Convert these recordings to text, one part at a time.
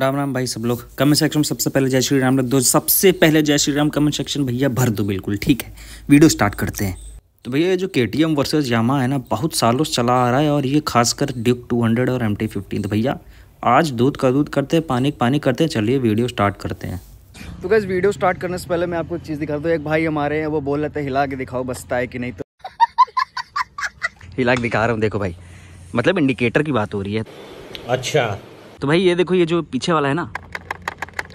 राम राम भाई सब लोग कमेंट सेक्शन में सबसे पहले जय श्री राम लोग दो सबसे पहले जय श्री राम कमेंट सेक्शन भैया भर दो बिल्कुल ठीक है वीडियो स्टार्ट करते हैं तो भैया ये जो के टी एम वर्सेज यामा है ना बहुत सालों से चला आ रहा है और ये खासकर ड्यूक 200 और एम टी फिफ्टीन तो भैया आज दूध का दूध करते हैं पानी पानी करते हैं चलिए वीडियो स्टार्ट करते हैं तो क्या वीडियो स्टार्ट करने से पहले मैं आपको एक चीज़ दिखा दूँ एक भाई हमारे हैं वो बोल रहे थे हिला के दिखाओ बसता है कि नहीं तो हिला के दिखा रहा हूँ देखो भाई मतलब इंडिकेटर की बात हो रही है अच्छा तो भाई ये देखो ये जो पीछे वाला है ना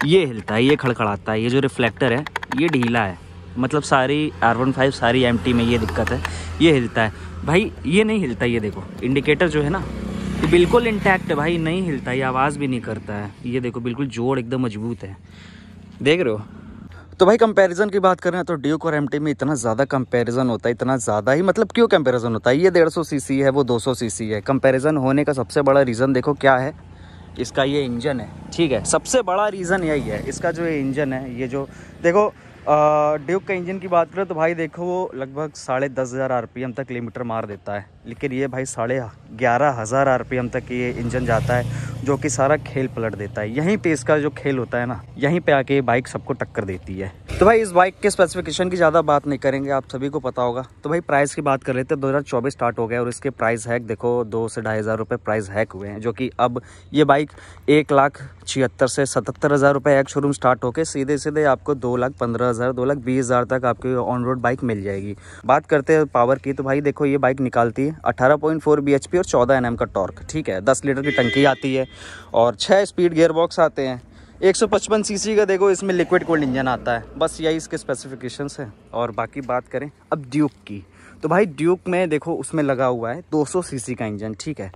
ये हिलता है ये खड़खड़ाता है ये जो रिफ्लेक्टर है ये ढीला है मतलब सारी आर वन फाइव सारी एम में ये दिक्कत है ये हिलता है भाई ये नहीं हिलता ये देखो इंडिकेटर जो है ना तो बिल्कुल इंटैक्ट है भाई नहीं हिलता ये आवाज़ भी नहीं करता है ये देखो बिल्कुल जोड़ एकदम मजबूत है देख रहे हो तो भाई कंपैरिजन की बात करें तो ड्यूक और एमटी में इतना ज़्यादा कंपैरिजन होता है इतना ज़्यादा ही मतलब क्यों कंपैरिजन होता है ये 150 सीसी है वो 200 सीसी है कंपैरिजन होने का सबसे बड़ा रीज़न देखो क्या है इसका ये इंजन है ठीक है सबसे बड़ा रीज़न यही है इसका जो ये इंजन है ये जो देखो ड्यूक का इंजन की बात करें तो भाई देखो वो लगभग साढ़े दस हज़ार आर तक किलोमीटर मार देता है लेकिन ये भाई साढ़े ग्यारह हज़ार आर तक ये इंजन जाता है जो कि सारा खेल पलट देता है यहीं पे इसका जो खेल होता है ना यहीं पे आके बाइक सबको टक्कर देती है तो भाई इस बाइक के स्पेसिफिकेशन की ज़्यादा बात नहीं करेंगे आप सभी को पता होगा तो भाई प्राइस की बात कर लेते हैं दो स्टार्ट हो गया और इसके प्राइस हैक देखो दो से ढाई हज़ार रुपये प्राइस हैक हुए हैं जो कि अब ये बाइक एक लाख छिहत्तर से सतहत्तर हज़ार रुपये एक शोरूम स्टार्ट होकर सीधे सीधे आपको दो लाख पंद्रह हज़ार दो लाख बीस हज़ार तक आपकी ऑन रोड बाइक मिल जाएगी बात करते हैं पावर की तो भाई देखो ये बाइक निकालती है अठारह point four B H P और चौदह एन एम का टॉर्क ठीक है दस लीटर की टंकी आती है और छः स्पीड गेयर बॉक्स आते हैं 155 सीसी का देखो इसमें लिक्विड कोल्ड इंजन आता है बस यही इसके स्पेसिफिकेशंस हैं और बाकी बात करें अब ड्यूक की तो भाई ड्यूक में देखो उसमें लगा हुआ है 200 सीसी का इंजन ठीक है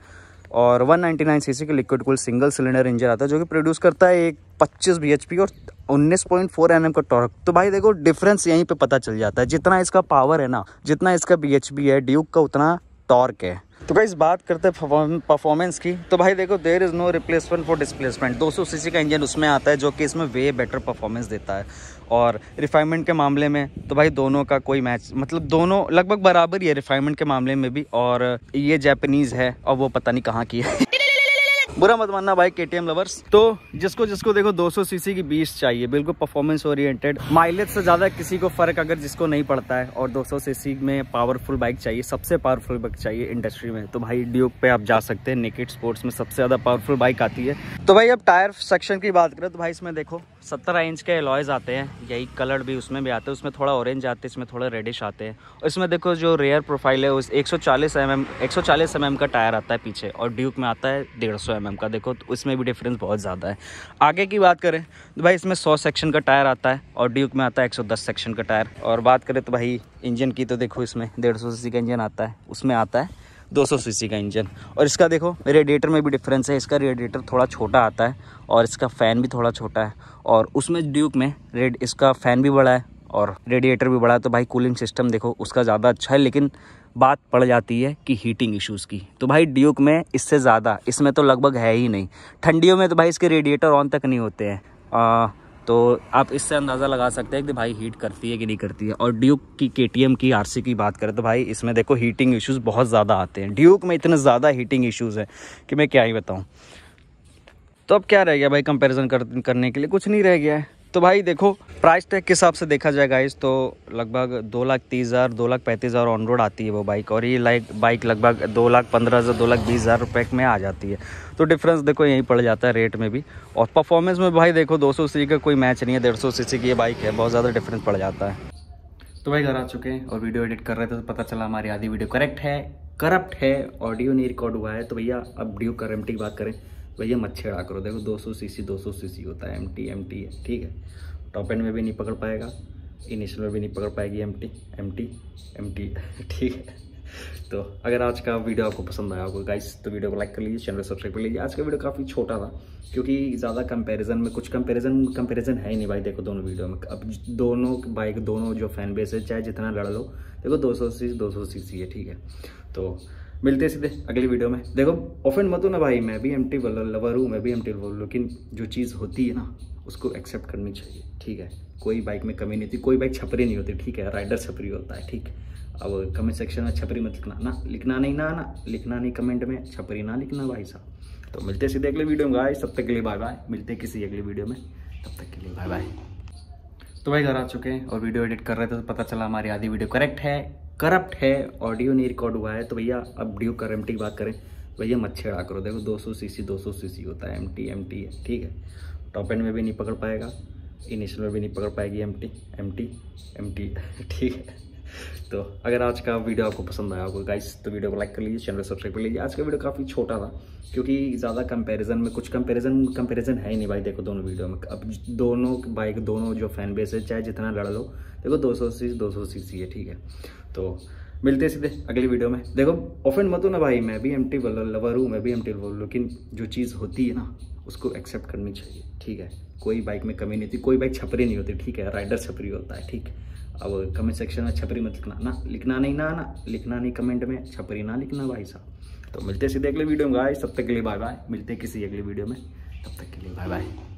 और 199 सीसी का liquid cooled single cylinder engine आता है जो कि प्रोड्यूस करता है एक 25 बीएचपी और 19.4 पॉइंट का टॉर्क तो भाई देखो डिफरेंस यहीं पर पता चल जाता है जितना इसका पावर है ना जितना इसका पी है ड्यूक का उतना टॉर्क है तो कई बात करते हैं परफॉर्मेंस की तो भाई देखो there is no replacement for displacement 200 CC का इंजन उसमें आता है जो कि इसमें वे बेटर परफॉर्मेंस देता है और रिफाइनमेंट के मामले में तो भाई दोनों का कोई मैच मतलब दोनों लगभग बराबर ही है रिफाइनमेंट के मामले में भी और ये जैपनीज़ है और वो पता नहीं कहाँ की है बुरा मत मानना भाई के लवर्स तो जिसको जिसको देखो 200 सीसी की बीस चाहिए बिल्कुल परफॉर्मेंस ओरिएंटेड माइलेज से ज़्यादा किसी को फ़र्क अगर जिसको नहीं पड़ता है और 200 सीसी में पावरफुल बाइक चाहिए सबसे पावरफुल बाइक चाहिए इंडस्ट्री में तो भाई ड्यूक पे आप जा सकते हैं निकेट स्पोर्ट्स में सबसे ज़्यादा पावरफुल बाइक आती है तो भाई अब टायर सेक्शन की बात करें तो भाई इसमें देखो सत्रह इंच के एलॉयज़ आते हैं यही कलर भी उसमें भी आते हैं उसमें थोड़ा ऑरेंज आते हैं इसमें थोड़ा रेडिश आते हैं और इसमें देखो जो रेयर प्रोफाइल है उस 140 चालीस एम mm, एम mm का टायर आता है पीछे और ड्यूक में आता है 150 एम mm का देखो तो उसमें भी डिफरेंस बहुत ज़्यादा है आगे की बात करें तो भाई इसमें सौ सेक्शन का टायर आता है और ड्यूक में आता है एक सेक्शन का टायर और बात करें तो भाई इंजन की तो देखो इसमें डेढ़ सौ का इंजन आता है उसमें आता है 200 सौ का इंजन और इसका देखो रेडिएटर में भी डिफरेंस है इसका रेडिएटर थोड़ा छोटा आता है और इसका फ़ैन भी थोड़ा छोटा है और उसमें ड्यूक में रेड इसका फ़ैन भी बड़ा है और रेडिएटर भी बड़ा है तो भाई कूलिंग सिस्टम देखो उसका ज़्यादा अच्छा है लेकिन बात पड़ जाती है कि हीटिंग इश्यूज़ की तो भाई ड्यूक में इससे ज़्यादा इसमें तो लगभग है ही नहीं ठंडियों में तो भाई इसके रेडिएटर ऑन तक नहीं होते हैं तो आप इससे अंदाज़ा लगा सकते हैं कि भाई हीट करती है कि नहीं करती है और ड्यूक की के की आर की बात करें तो भाई इसमें देखो हीटिंग इशूज़ बहुत ज़्यादा आते हैं ड्यूक में इतने ज़्यादा हीटिंग इशूज़ हैं कि मैं क्या ही बताऊँ तो अब क्या रह गया भाई कंपैरिजन कर, करने के लिए कुछ नहीं रह गया है तो भाई देखो प्राइस टैग के हिसाब से देखा जाए गाइस तो लगभग दो लाख तीस हज़ार दो लाख पैंतीस हज़ार ऑन रोड आती है वो बाइक और ये लाइक बाइक लगभग दो लाख पंद्रह हज़ार दो लाख बीस हज़ार रुपये में आ जाती है तो डिफरेंस देखो यहीं पड़ जाता है रेट में भी और परफॉर्मेंस में भाई देखो दो सौ का कोई मैच नहीं है डेढ़ सौ की ये बाइक है बहुत ज़्यादा डिफरेंस पड़ जाता है तो भाई घर आ चुके हैं और वीडियो एडिट कर रहे थे तो पता चला हमारी आधी वीडियो करेक्ट है करप्ट है ऑडियो नहीं रिकॉर्ड हुआ है तो भैया अब ड्यू करेंटी की बात करें भैया मत छेड़ा करो देखो 200 सीसी 200 सीसी होता है एमटी एमटी है ठीक है टॉप एंड में भी नहीं पकड़ पाएगा इनिशियल में भी नहीं पकड़ पाएगी एमटी एमटी एमटी ठीक है तो अगर आज का वीडियो आपको पसंद आया होगा गाइस तो वीडियो को लाइक कर लीजिए चैनल सब्सक्राइब कर लीजिए आज का वीडियो काफ़ी छोटा था क्योंकि ज़्यादा कंपैरिजन में कुछ कंपैरिजन कंपैरिजन है ही नहीं भाई देखो दोनों वीडियो में अब दोनों बाइक दोनों जो फैन बेस है चाहे जितना लड़ लो देखो सौ सीसी सी सीसी है ठीक है तो मिलते सीधे अगली वीडियो में देखो ऑफेंड मत हो ना भाई मैं भी एम टी लवर हूँ मैं भी एम टी लवर लेकिन जो चीज़ होती है ना उसको एक्सेप्ट करनी चाहिए ठीक है कोई बाइक में कमी नहीं होती कोई बाइक छपरी नहीं होती ठीक है राइडर छपरी होता है ठीक अब कमेंट सेक्शन में छपरी मत लिखना ना लिखना नहीं ना ना लिखना नहीं कमेंट में छपरी ना लिखना भाई साहब तो मिलते सीधे अगले वीडियो में गाइस तब तक के लिए बाय बाय मिलते किसी अगली वीडियो में तब तक के लिए बाय बाय तो भाई घर आ चुके हैं और वीडियो एडिट कर रहे थे तो पता चला हमारी आधी वीडियो करेक्ट है करप्ट है ऑडियो नहीं रिकॉर्ड हुआ है तो भैया अब ड्यू कर करप्ट की बात करें भैया मत छेड़ा करो देखो 200 सीसी 200 सीसी होता है एमटी एमटी है ठीक है टॉप एंड में भी नहीं पकड़ पाएगा इनिशियल में भी नहीं पकड़ पाएगी एमटी एमटी एमटी ठीक है तो अगर आज का वीडियो आपको पसंद आया होगा गाइस तो वीडियो को लाइक कर लीजिए चैनल को सब्सक्राइब कर लीजिए आज का वीडियो काफ़ी छोटा था क्योंकि ज़्यादा कंपैरिजन में कुछ कंपैरिजन कंपैरिजन है ही नहीं भाई देखो दोनों वीडियो में अब दोनों बाइक दोनों जो फैन बेस है चाहे जितना लड़ लो देखो दो सौ सी दो सौ अस्सी है ठीक है तो मिलते सीधे अगली वीडियो में देखो ऑफेंड मत हो ना भाई मैं भी एम टी लवर हूँ मैं भी एम टी लवर लेकिन जो चीज़ होती है ना उसको एक्सेप्ट करनी चाहिए ठीक है कोई बाइक में कमी नहीं होती कोई बाइक छपरी नहीं होती ठीक है राइडर छपरी होता है ठीक अब कमेंट सेक्शन में छपरी मत लिखना ना लिखना नहीं ना ना लिखना नहीं कमेंट में छपरी ना लिखना भाई साहब तो मिलते सीधे अगले वीडियो में गाइस तब तक के लिए बाय बाय मिलते किसी अगले वीडियो में तब तक के लिए बाय बाय